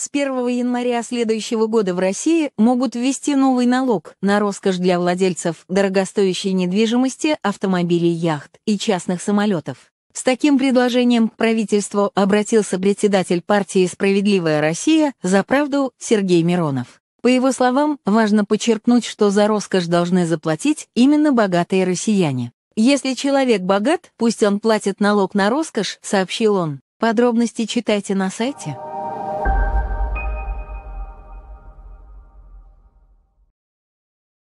С 1 января следующего года в России могут ввести новый налог на роскошь для владельцев дорогостоящей недвижимости, автомобилей, яхт и частных самолетов. С таким предложением к правительству обратился председатель партии «Справедливая Россия» за правду Сергей Миронов. По его словам, важно подчеркнуть, что за роскошь должны заплатить именно богатые россияне. «Если человек богат, пусть он платит налог на роскошь», — сообщил он. Подробности читайте на сайте.